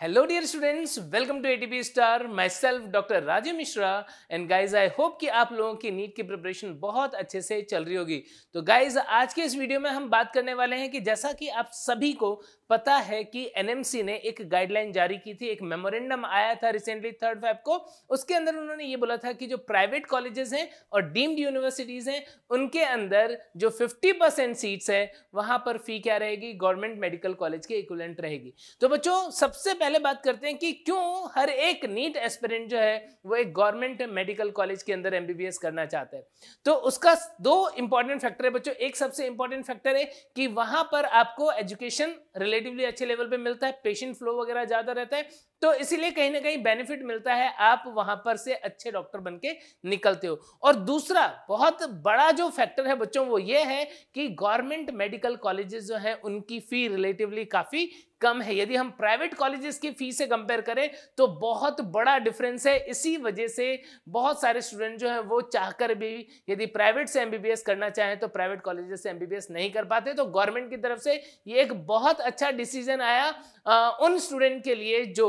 hello dear students welcome to A T star myself doctor Rajiv Mishra and guys I hope कि आप लोगों की NEET की preparation बहुत अच्छे से चल रही होगी तो गाइज आज के इस वीडियो में हम बात करने वाले हैं कि जैसा कि आप सभी को पता है कि एनएमसी ने एक गाइडलाइन जारी की थी एक मेमोरेंडम आया था रिसेंटली थर्ड फेब को उसके अंदर उन्होंने ये बोला था कि जो प्राइवेट कॉलेजेस हैं और डीम्ड यूनिवर्सिटीज़ हैं उनके अंदर जो 50 परसेंट सीट्स है वहां पर फ़ी क्या रहेगी गवर्नमेंट मेडिकल कॉलेज के इक्वलेंट रहेगी तो बच्चों सबसे पहले बात करते हैं कि क्यों हर एक नीट एस्पिरेंट जो है वो एक गवर्नमेंट मेडिकल कॉलेज के अंदर एम करना चाहते हैं तो उसका दो इंपॉर्टेंट फैक्टर है बच्चों एक सबसे इंपॉर्टेंट फैक्टर है कि वहां पर आपको एजुकेशन रिलेटेड रिलेटिवली अच्छे लेवल पे मिलता है पेशेंट फ्लो वगैरह ज़्यादा रहता है तो इसीलिए कहीं ना कहीं बेनिफिट मिलता है आप वहां पर से अच्छे डॉक्टर बन के निकलते हो और दूसरा बहुत बड़ा जो फैक्टर है बच्चों वो ये है कि गवर्नमेंट मेडिकल कॉलेजेस जो हैं उनकी फ़ी रिलेटिवली काफ़ी कम है यदि हम प्राइवेट कॉलेजेस की फीस से कंपेयर करें तो बहुत बड़ा डिफरेंस है इसी वजह से बहुत सारे स्टूडेंट जो हैं वो चाहकर भी यदि प्राइवेट से एमबीबीएस करना चाहें तो प्राइवेट कॉलेजेस से एमबीबीएस नहीं कर पाते तो गवर्नमेंट की तरफ से ये एक बहुत अच्छा डिसीजन आया आ, उन स्टूडेंट के लिए जो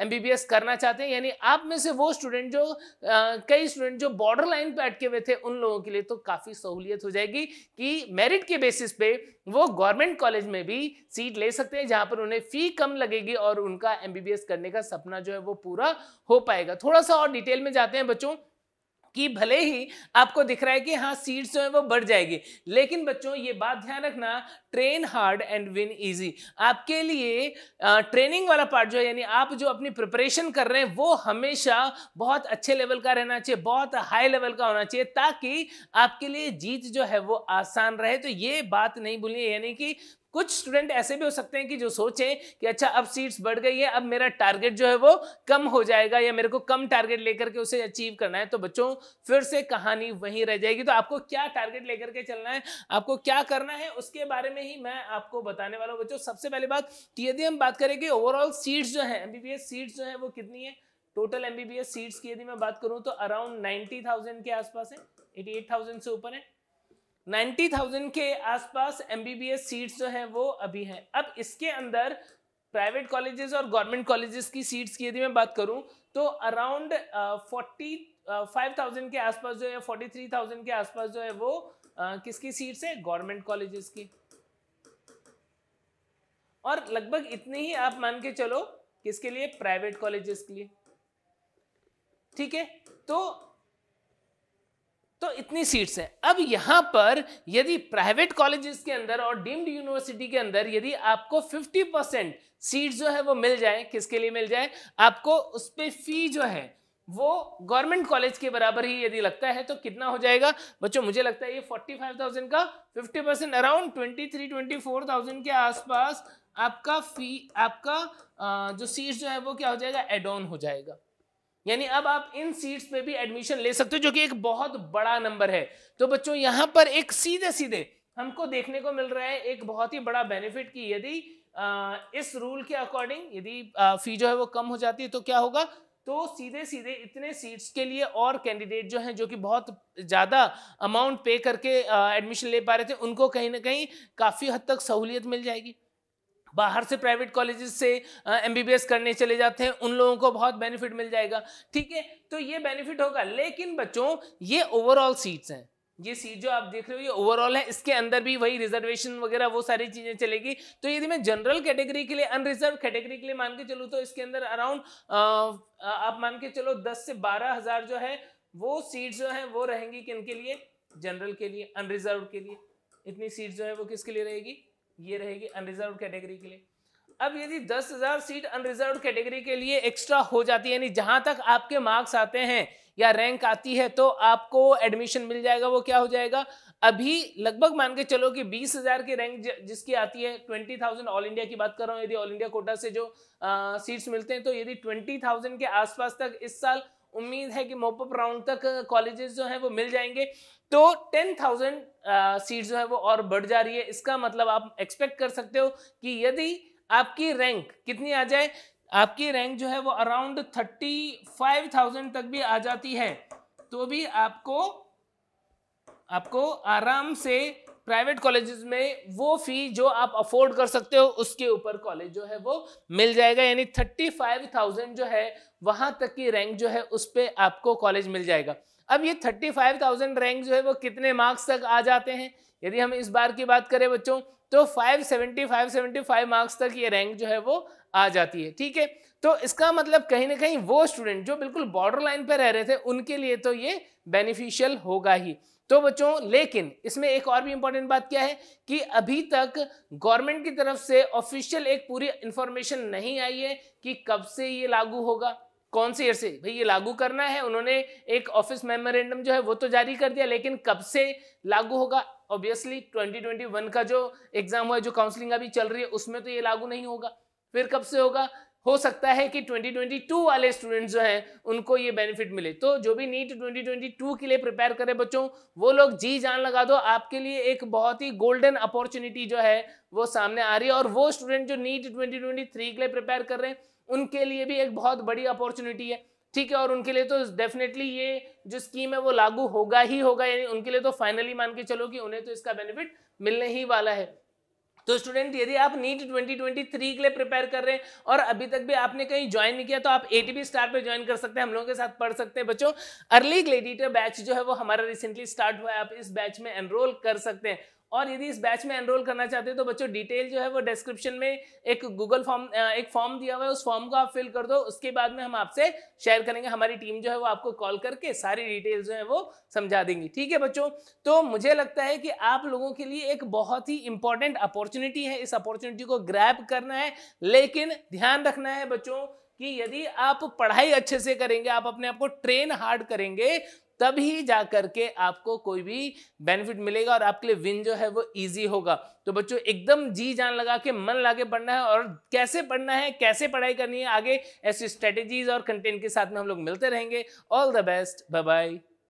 एम करना चाहते हैं यानी आप में से वो स्टूडेंट जो आ, कई स्टूडेंट जो बॉर्डर लाइन पर अटके हुए थे उन लोगों के लिए तो काफ़ी सहूलियत हो जाएगी कि मेरिट के बेसिस पे वो गवर्नमेंट कॉलेज में भी सीट ले सकते हैं जहाँ पर उन्हें फी कम लगेगी और उनका एमबीबीएस करने का सपना जो है वो पूरा हो पाएगा थोड़ा सा और डिटेल में जाते हैं बच्चों कि भले ही आपको दिख रहा है कि हाँ सीट्स जो है वो बढ़ जाएगी लेकिन बच्चों ये बात ध्यान रखना train hard and win easy आपके लिए आ, ट्रेनिंग वाला पार्ट जो है यानी आप जो अपनी प्रिपरेशन कर रहे हैं वो हमेशा बहुत अच्छे लेवल का रहना चाहिए बहुत हाई लेवल का होना चाहिए ताकि आपके लिए जीत जो है वो आसान रहे तो ये बात नहीं भूलिए यानी कि कुछ स्टूडेंट ऐसे भी हो सकते हैं कि जो सोचें कि अच्छा अब सीट्स बढ़ गई है अब मेरा टारगेट जो है वो कम हो जाएगा या मेरे को कम टारगेट लेकर के उसे अचीव करना है तो बच्चों फिर से कहानी वहीं रह जाएगी तो आपको क्या टारगेट लेकर के चलना है आपको क्या करना है उसके बारे में ही मैं आपको बताने वाला हूँ बच्चों सबसे पहले बात कि यदि हम बात करें कि ओवरऑल सीट्स जो है एमबीबीएस सीट्स जो है वो कितनी है टोटल एमबीबीएस सीट्स की यदि मैं बात करूँ तो अराउंड नाइन्टी के आसपास है एटी से ऊपर है 90,000 के आसपास एमबीबीएस सीट्स जो हैं वो अभी हैं अब इसके अंदर प्राइवेट कॉलेजेस और गवर्नमेंट कॉलेजेस की सीट्स की यदि मैं बात करूं तो अराउंड फोर्टी फाइव थाउजेंड के आसपास जो है फोर्टी थ्री थाउजेंड के आसपास जो है वो uh, किसकी सीट्स है गवर्नमेंट कॉलेजेस की और लगभग इतने ही आप मान के चलो किसके लिए प्राइवेट कॉलेजेस के लिए ठीक है तो तो इतनी सीट्स हैं अब यहाँ पर यदि प्राइवेट कॉलेजेस के अंदर और डीम्ड यूनिवर्सिटी के अंदर यदि आपको 50 परसेंट सीट जो है वो मिल जाए किसके लिए मिल जाए आपको उस पर फी जो है वो गवर्नमेंट कॉलेज के बराबर ही यदि लगता है तो कितना हो जाएगा बच्चों मुझे लगता है ये 45,000 का 50 परसेंट अराउंड 23-24,000 के आसपास आपका फी आपका जो सीट जो है वो क्या हो जाएगा एड ऑन हो जाएगा यानी अब आप इन सीट्स पे भी एडमिशन ले सकते हो जो कि एक बहुत बड़ा नंबर है तो बच्चों यहाँ पर एक सीधे सीधे हमको देखने को मिल रहा है एक बहुत ही बड़ा बेनिफिट की यदि इस रूल के अकॉर्डिंग यदि फी जो है वो कम हो जाती है तो क्या होगा तो सीधे सीधे इतने सीट्स के लिए और कैंडिडेट जो हैं जो कि बहुत ज़्यादा अमाउंट पे करके एडमिशन ले पा रहे थे उनको कहीं ना कहीं काफ़ी हद तक सहूलियत मिल जाएगी बाहर से प्राइवेट कॉलेजेस से एम करने चले जाते हैं उन लोगों को बहुत बेनिफिट मिल जाएगा ठीक है तो ये बेनिफिट होगा लेकिन बच्चों ये ओवरऑल सीट्स हैं ये सीट जो आप देख रहे हो ये ओवरऑल है इसके अंदर भी वही रिजर्वेशन वगैरह वो सारी चीजें चलेगी तो यदि मैं जनरल कैटेगरी के लिए अनरिजर्व कैटेगरी के लिए मान के चलूँ तो इसके अंदर अराउंड आप मान के चलो दस से बारह हजार जो है वो सीट जो है वो रहेंगी किन के लिए जनरल के लिए अनरिजर्व के लिए इतनी सीट जो है वो किसके लिए रहेगी ये रहेगी अनरिजर्व कैटेगरी के लिए अब यदि दस हज़ार सीट अनरिजर्व कैटेगरी के लिए एक्स्ट्रा हो जाती है यानी जहां तक आपके मार्क्स आते हैं या रैंक आती है तो आपको एडमिशन मिल जाएगा वो क्या हो जाएगा अभी लगभग मान के चलो कि बीस हज़ार की रैंक जिसकी आती है ट्वेंटी थाउजेंड ऑल इंडिया की बात कर रहा हूँ यदि ऑल इंडिया कोटा से जो सीट्स मिलते हैं तो यदि ट्वेंटी थाउजेंड के आसपास तक इस साल उम्मीद है कि मोपअप राउंड तक कॉलेजेस जो हैं वो मिल जाएंगे तो टेन थाउजेंड सीट जो है वो और बढ़ जा रही है इसका मतलब आप एक्सपेक्ट कर सकते हो कि यदि आपकी रैंक कितनी आ जाए आपकी रैंक जो है वो अराउंड थर्टी फाइव थाउजेंड तक भी आ जाती है तो भी आपको आपको आराम से प्राइवेट कॉलेजेस में वो फी जो आप अफोर्ड कर सकते हो उसके ऊपर कॉलेज जो है वो मिल जाएगा यानी थर्टी फाइव थाउजेंड जो है वहाँ तक की रैंक जो है उस पर आपको कॉलेज मिल जाएगा अब ये थर्टी फाइव थाउजेंड रैंक जो है वो कितने मार्क्स तक आ जाते हैं यदि हम इस बार की बात करें बच्चों तो five seventy five seventy five marks तक ये रैंक जो है वो आ जाती है ठीक है तो इसका मतलब कहीं ना कहीं वो स्टूडेंट जो बिल्कुल बॉर्डर लाइन पर रह रहे थे उनके लिए तो ये बेनिफिशियल होगा ही तो बच्चों लेकिन इसमें एक और भी इंपॉर्टेंट बात क्या है कि अभी तक गवर्नमेंट की तरफ से ऑफिशियल एक पूरी इंफॉर्मेशन नहीं आई है कि कब से ये लागू होगा कौन से ईयर से भाई ये लागू करना है उन्होंने एक ऑफिस मेमोरेंडम जो है वो तो जारी कर दिया लेकिन कब से लागू होगा ऑब्वियसली 2021 का जो एग्जाम हुआ जो काउंसलिंग अभी चल रही है उसमें तो ये लागू नहीं होगा फिर कब से होगा हो सकता है कि 2022 वाले स्टूडेंट्स जो हैं उनको ये बेनिफिट मिले तो जो भी नीट 2022 के लिए प्रिपेयर करें बच्चों वो लोग जी जान लगा दो आपके लिए एक बहुत ही गोल्डन अपॉर्चुनिटी जो है वो सामने आ रही है और वो स्टूडेंट जो नीट 2023 के लिए प्रिपेयर कर रहे हैं उनके लिए भी एक बहुत बड़ी अपॉर्चुनिटी है ठीक है और उनके लिए तो डेफिनेटली ये जो स्कीम है वो लागू होगा ही होगा यानी उनके लिए तो फाइनली मान के चलो कि उन्हें तो इसका बेनिफिट मिलने ही वाला है तो स्टूडेंट यदि आप नीट 2023 के लिए प्रिपेयर कर रहे हैं और अभी तक भी आपने कहीं ज्वाइन नहीं किया तो आप एटीपी स्टार पे ज्वाइन कर सकते हैं हम लोगों के साथ पढ़ सकते हैं बच्चों अर्ली ग्लेडिटर बैच जो है वो हमारा रिसेंटली स्टार्ट हुआ है आप इस बैच में एनरोल कर सकते हैं और यदि इस बैच में एनरोल करना चाहते हैं तो बच्चों डिटेल जो है वो डिस्क्रिप्शन में एक गूगल फॉर्म एक फॉर्म दिया हुआ है उस फॉर्म को आप फिल कर दो उसके बाद में हम आपसे शेयर करेंगे हमारी टीम जो है वो आपको कॉल करके सारी डिटेल्स जो है वो समझा देंगी ठीक है बच्चों तो मुझे लगता है कि आप लोगों के लिए एक बहुत ही इंपॉर्टेंट अपॉर्चुनिटी है इस अपॉर्चुनिटी को ग्रैप करना है लेकिन ध्यान रखना है बच्चों कि यदि आप पढ़ाई अच्छे से करेंगे आप अपने आप को ट्रेन हार्ड करेंगे तभी जा करके आपको कोई भी बेनिफिट मिलेगा और आपके लिए विन जो है वो ईजी होगा तो बच्चों एकदम जी जान लगा के मन लगा के पढ़ना है और कैसे पढ़ना है कैसे पढ़ाई करनी है आगे ऐसी स्ट्रेटेजीज और कंटेंट के साथ में हम लोग मिलते रहेंगे all the best bye bye